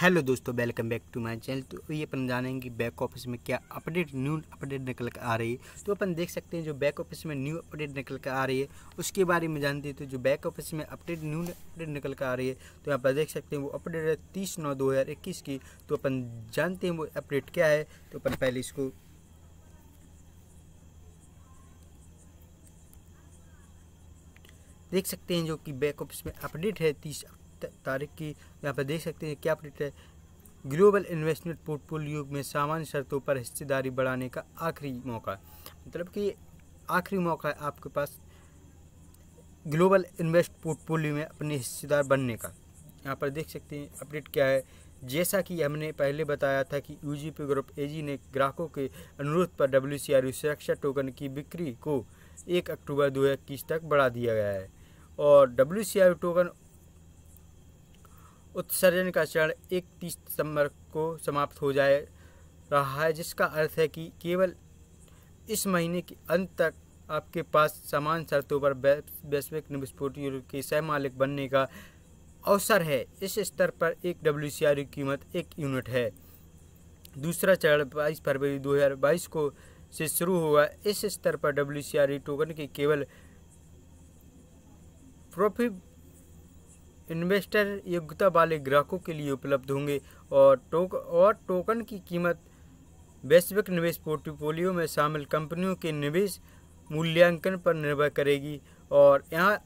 hello दोस्तों welcome back to my channel तो ये अपन जानेंगे बैक ऑफिस में क्या अपडेट न्यू अपडेट निकल कर आ रही है तो अपन देख सकते हैं जो बैक ऑफिस में न्यू अपडेट निकल कर आ रही है उसके बारे में जानते हैं तो जो बैक ऑफिस में अपडेट न्यू अपडेट निकल कर आ रही है तो यहाँ पर देख सकते हैं वो अपडेट है तीस नौ दो हज़ार इक्कीस की तो अपन जानते हैं वो अपडेट क्या है तो अपन पहले इसको देख सकते हैं जो कि बैक ऑफिस में अपडेट है तीस तारीख की यहाँ पर देख सकते हैं क्या अपडेट है ग्लोबल इन्वेस्टमेंट पोर्टफोलियो में सामान्य शर्तों पर हिस्सेदारी बढ़ाने का आखिरी मौका मतलब कि आखिरी मौका है आपके पास ग्लोबल इन्वेस्ट पोर्टफोलियो में अपने हिस्सेदार बनने का यहाँ पर देख सकते हैं अपडेट क्या है जैसा कि हमने पहले बताया था कि यूजीपी ग्रुप एजी ने ग्राहकों के अनुरोध पर डब्ल्यू सुरक्षा टोकन की बिक्री को एक अक्टूबर दो तक बढ़ा दिया गया है और डब्ल्यू टोकन उत्सर्जन का चरण एक तीस दिसंबर को समाप्त हो जाए रहा है जिसका अर्थ है कि केवल इस महीने के अंत तक आपके पास समान शर्तों पर वैश्विक यूरोप के सह मालिक बनने का अवसर है इस स्तर पर एक डब्ल्यू की कीमत एक यूनिट है दूसरा चरण 22 फरवरी 2022 को से शुरू होगा इस स्तर पर डब्ल्यू टोकन के केवल प्रोफिट इन्वेस्टर योग्यता वाले ग्राहकों के लिए उपलब्ध होंगे और टोक और टोकन की कीमत वैश्विक निवेश पोर्टफोलियो में शामिल कंपनियों के निवेश मूल्यांकन पर निर्भर करेगी और यहाँ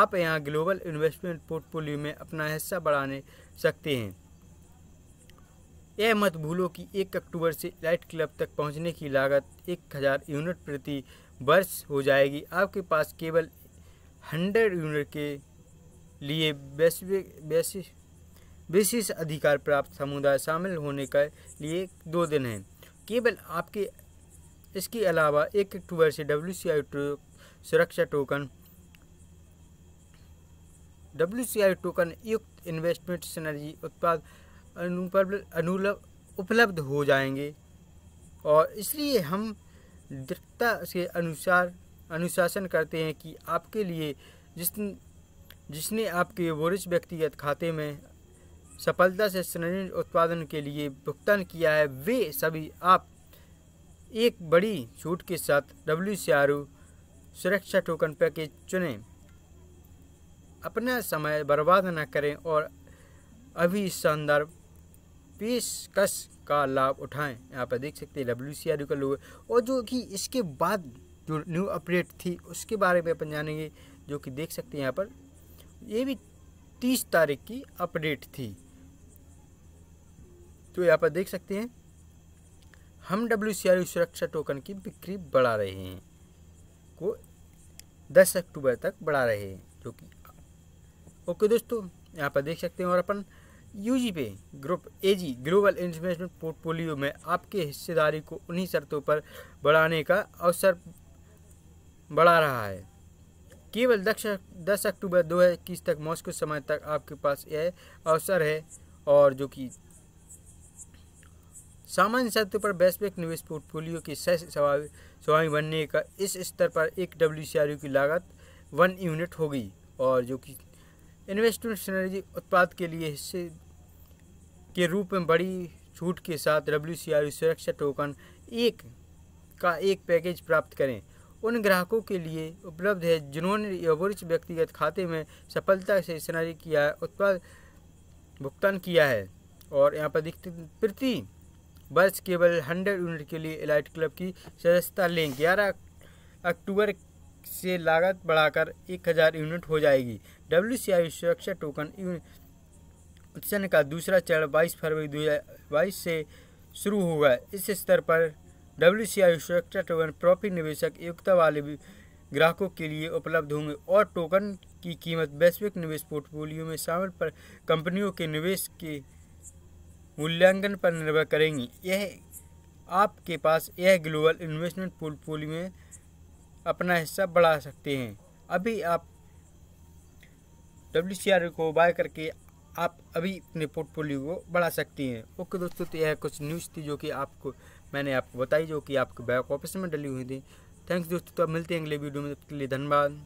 आप यहाँ ग्लोबल इन्वेस्टमेंट पोर्टफोलियो में अपना हिस्सा बढ़ाने सकते हैं यह मत भूलो कि एक अक्टूबर से लाइट क्लब तक पहुँचने की लागत एक हज़ार यूनिट प्रति वर्ष हो जाएगी आपके पास केवल हंड्रेड यूनिट के लिए विशेष अधिकार प्राप्त समुदाय शामिल होने के लिए दो दिन हैं केवल आपके इसके अलावा एक अक्टूबर से डब्ल्यू सी आई सुरक्षा टोकन डब्ल्यू टोकन युक्त इन्वेस्टमेंट सिनर्जी उत्पाद उपलब्ध हो जाएंगे और इसलिए हम दृढ़ता से अनुसार अनुशासन करते हैं कि आपके लिए जिस जिसने आपके वरिष्ठ व्यक्तिगत खाते में सफलता से ऋण उत्पादन के लिए भुगतान किया है वे सभी आप एक बड़ी छूट के साथ डब्ल्यू सी आर सुरक्षा टोकन पैकेज चुनें अपना समय बर्बाद न करें और अभी इस शानदार पेशकश का लाभ उठाएं यहाँ पर देख सकते हैं डब्ल्यू सी आर का लोग और जो कि इसके बाद जो न्यू अपडेट थी उसके बारे में अपन जानेंगे जो कि देख सकते हैं यहाँ पर ये भी तीस तारीख की अपडेट थी तो यहाँ पर देख सकते हैं हम डब्ल्यू सुरक्षा टोकन की बिक्री बढ़ा रहे हैं को 10 अक्टूबर तक बढ़ा रहे हैं जो कि ओके दोस्तों यहाँ पर देख सकते हैं और अपन यूजी पे group G global investment portfolio में आपके हिस्सेदारी को उन्हीं शर्तों पर बढ़ाने का अवसर बढ़ा रहा है केवल दस दस अक्टूबर दो हज़ार इक्कीस तक मॉस्को समय तक आपके पास यह अवसर है और जो कि सामान्य सत्र पर वैश्विक निवेश पोर्टफोलियो के सह स्वामी बनने का इस स्तर पर एक डब्ल्यू की लागत वन यूनिट होगी और जो कि इन्वेस्टमेंट सिनर्जी उत्पाद के लिए हिस्से के रूप में बड़ी छूट के साथ डब्ल्यू सुरक्षा टोकन एक का एक पैकेज प्राप्त करें उन ग्राहकों के लिए उपलब्ध है जिन्होंने एवरेज व्यक्तिगत खाते में सफलता से स्नारी किया उत्पाद भुगतान किया है और यहाँ पर दिखते प्रति वर्ष केवल हंड्रेड यूनिट के लिए एलाइट क्लब की सदस्यता लें ग्यारह अक्टूबर से लागत बढ़ाकर एक हज़ार यूनिट हो जाएगी डब्ल्यू सी आई सुरक्षा टोकन उत्सन का दूसरा चरण 22 फरवरी 2022 से शुरू होगा इस स्तर पर डब्ल्यू सी आई टोकन प्रॉफी निवेशक योग्यता वाले ग्राहकों के लिए उपलब्ध होंगे और टोकन की कीमत वैश्विक निवेश पोर्टफोलियो में शामिल पर कंपनियों के निवेश के मूल्यांकन पर निर्भर करेंगी यह आपके पास यह ग्लोबल इन्वेस्टमेंट पोर्टफोलियो में अपना हिस्सा बढ़ा सकते हैं अभी आप डब्ल्यू को बाय करके आप अभी अपने पोर्टफोलियो को बढ़ा सकती हैं ओके दोस्तों तो यह कुछ न्यूज़ थी जो कि आपको मैंने आपको बताई जो कि आपके बैक ऑफिस में डली हुई थी थैंक्स दोस्तों तो अब मिलते हैं अगले वीडियो में तब के लिए धन्यवाद